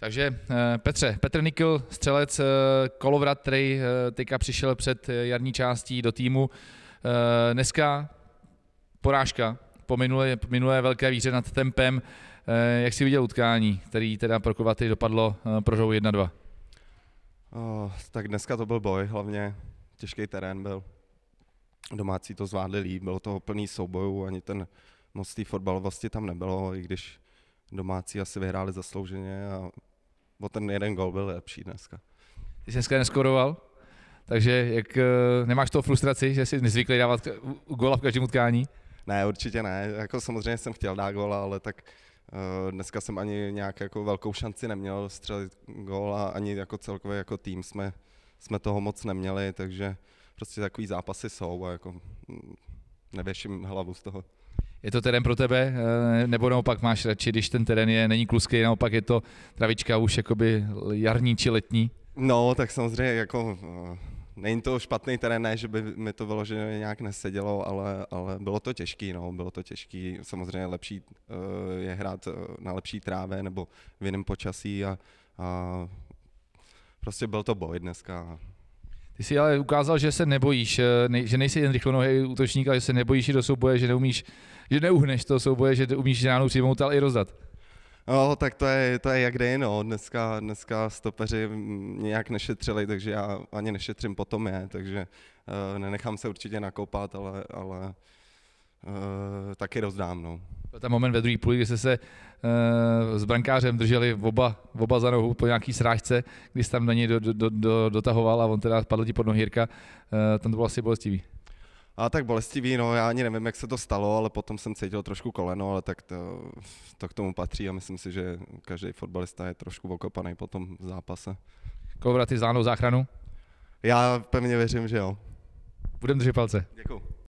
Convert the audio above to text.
Takže eh, Petře, Petr Nikl, střelec eh, Kolovrat, který eh, teďka přišel před jarní částí do týmu. Dneska porážka po minulé, po minulé velké výře nad tempem. Jak si viděl utkání, který teda pro Kovaty dopadlo pro Žou 1-2? Oh, tak dneska to byl boj, hlavně těžký terén byl. Domácí to zvládli líp, bylo to plný soubojů, ani ten moc té fotbalovosti tam nebylo, i když domácí asi vyhráli zaslouženě a o ten jeden gol byl lepší dneska. Ty jsi dneska neskoroval, takže jak eh, nemáš to frustraci, že jsi nezvyklý dávat gola v každém utkání? Ne, určitě ne. Jako samozřejmě jsem chtěl dát gola, ale tak eh, dneska jsem ani nějak jako velkou šanci neměl střelit a ani jako celkově jako tým jsme, jsme toho moc neměli, takže prostě takový zápasy jsou a jako mm, nevěším hlavu z toho je to terén pro tebe, eh, nebo naopak máš radši, když ten terén je, není kluský, naopak je to travička už jakoby jarní či letní? No, tak samozřejmě jako eh, není to špatný terén, ne, že by mi to že nějak nesedělo, ale, ale bylo to těžký, no, bylo to těžký. Samozřejmě lepší eh, je hrát na lepší trávě nebo v jiném počasí a, a prostě byl to boj dneska. Ty jsi ale ukázal, že se nebojíš, eh, že nejsi jen rychlonohý útočník, ale že se nebojíš i do souboje, že neumíš, že neuhneš to souboje, že umíš ránu přijmout, ale i rozdat. No, tak to je, to je jak jde no. Dneska, dneska stopeři mm, nějak nešetřili, takže já ani nešetřím potom je, takže uh, nenechám se určitě nakopat, ale, ale uh, taky rozdám, no. Byl tam moment ve druhé půli, kdy jste se e, s brankářem drželi oba, oba za nohu po nějaký srážce, kdy jste tam na něj do, do, do, dotahoval a on teda padl ti pod nohýrka, Jirka. Eh, tam to bylo asi bolestivý. A tak bolestivý, no já ani nevím, jak se to stalo, ale potom jsem cítil trošku koleno, ale tak to, to k tomu patří a myslím si, že každý fotbalista je trošku okopaný po tom zápase. Kovra, ty záchranu? Já pevně věřím, že jo. Budem držet palce. Děkuji.